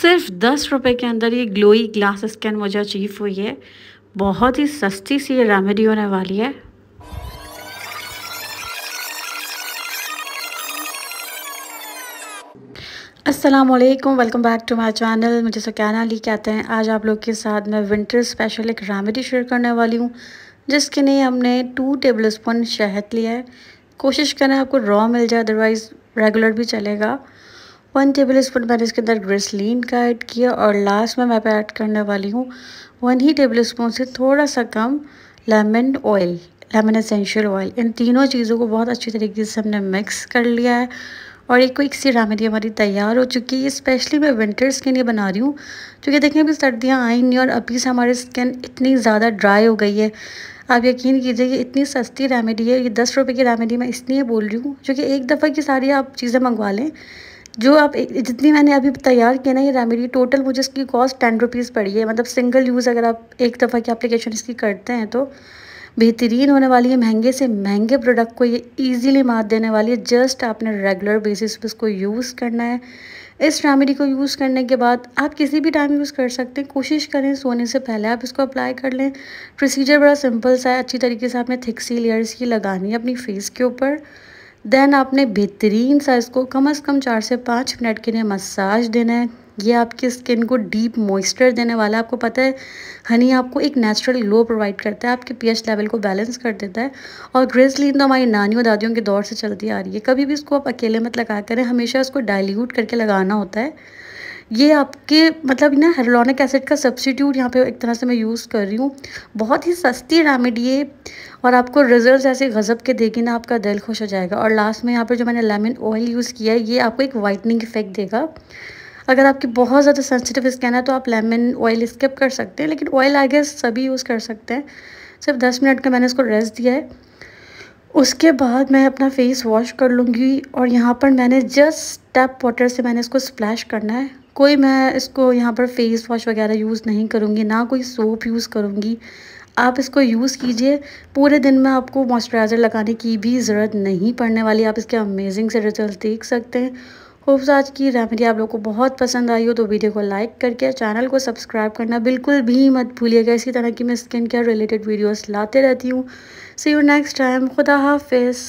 सिर्फ दस रुपए के अंदर ये ग्लोई ग्लास स्कैन मुझे अचीव हुई है बहुत ही सस्ती सी ये रेमेडी होने वाली है असलम welcome back to my channel मुझे सकैन अली कहते हैं आज आप लोग के साथ मैं विंटर स्पेशल एक रेमेडी शेयर करने वाली हूँ जिसके लिए हमने टू टेबल स्पून शहद लिया है कोशिश करें आपको रॉ मिल जाए अदरवाइज़ रेगुलर भी चलेगा वन टेबल स्पून मैंने इसके अंदर ग्रेसलिन का ऐड किया और लास्ट में मैं ऐड करने वाली हूँ वन ही टेबल स्पून से थोड़ा सा कम lemon oil lemon essential oil इन तीनों चीज़ों को बहुत अच्छी तरीके से हमने मिक्स कर लिया है और एक कोई सी रेमेडी हमारी तैयार हो चुकी है स्पेशली मैं विंटर्स के लिए बना रही हूँ क्योंकि देखें अभी सर्दियाँ आई नहीं और अभी से हमारी स्किन इतनी ज़्यादा ड्राई हो गई है आप यकीन कीजिए ये इतनी सस्ती रेमेडी है ये दस रुपये की रेमेडी मैं इसलिए बोल रही हूँ क्योंकि एक दफ़ा की सारी आप चीज़ें मंगवा लें जो आप जितनी मैंने अभी तैयार किया ना ये रेमेडी टोटल मुझे इसकी कॉस्ट टेन रुपीज़ पड़ी है मतलब सिंगल यूज़ अगर आप एक दफ़ा की एप्लीकेशन इसकी करते हैं तो बेहतरीन होने वाली है महंगे से महंगे प्रोडक्ट को ये ईजिली मात देने वाली है जस्ट आपने रेगुलर बेसिस पे इसको यूज़ करना है इस रेमेडी को यूज़ करने के बाद आप किसी भी टाइम यूज़ कर सकते हैं कोशिश करें सोने से पहले आप इसको अप्लाई कर लें प्रोसीजर बड़ा सिंपल सा है अच्छी तरीके से आपने थिक सी लेयर्स की लगानी है अपनी फेस के ऊपर देन आपने बेहतरीन सा इसको कम अज़ कम चार से पाँच मिनट के लिए मसाज देना है ये आपकी स्किन को डीप मॉइस्चर देने वाला आपको पता है हनी आपको एक नेचुरल ग्लो प्रोवाइड करता है आपके पीएच लेवल को बैलेंस कर देता है और ग्रेसलिन तो हमारी नानियों दादियों के दौर से चलती आ रही है कभी भी इसको आप अकेले मत लगा करें हमेशा इसको डाइल्यूट करके लगाना होता है ये आपके मतलब ना हेरोनिक एसिड का सब्सिट्यूट यहाँ पे एक तरह से मैं यूज़ कर रही हूँ बहुत ही सस्ती रेमेडी है और आपको रिजल्ट ऐसे गज़ब के देगी ना आपका दिल खुश हो जाएगा और लास्ट में यहाँ पर जो मैंने लेमन ऑयल यूज़ किया है ये आपको एक वाइटनिंग इफेक्ट देगा अगर आपकी बहुत ज़्यादा सेंसिटिव स्किन है तो आप लेमन ऑयल स्किप कर सकते हैं लेकिन ऑयल आगे सभी यूज़ कर सकते हैं सिर्फ दस मिनट का मैंने इसको रेस्ट दिया है उसके बाद मैं अपना फेस वॉश कर लूँगी और यहाँ पर मैंने जस्ट टैप वाटर से मैंने इसको स्प्लैश करना है कोई मैं इसको यहाँ पर फेस वॉश वगैरह यूज़ नहीं करूँगी ना कोई सोप यूज़ करूँगी आप इसको यूज़ कीजिए पूरे दिन में आपको मॉइस्चराइज़र लगाने की भी ज़रूरत नहीं पड़ने वाली आप इसके अमेजिंग से रिजल्ट देख सकते हैं होप्स आज की रेमेडी आप लोग को बहुत पसंद आई हो तो वीडियो को लाइक करके चैनल को सब्सक्राइब करना बिल्कुल भी मत भूलिएगा इसी तरह की मैं स्किन केयर रिलेटेड वीडियोस लाते रहती हूँ सी यू नेक्स्ट टाइम खुदा हाफिज़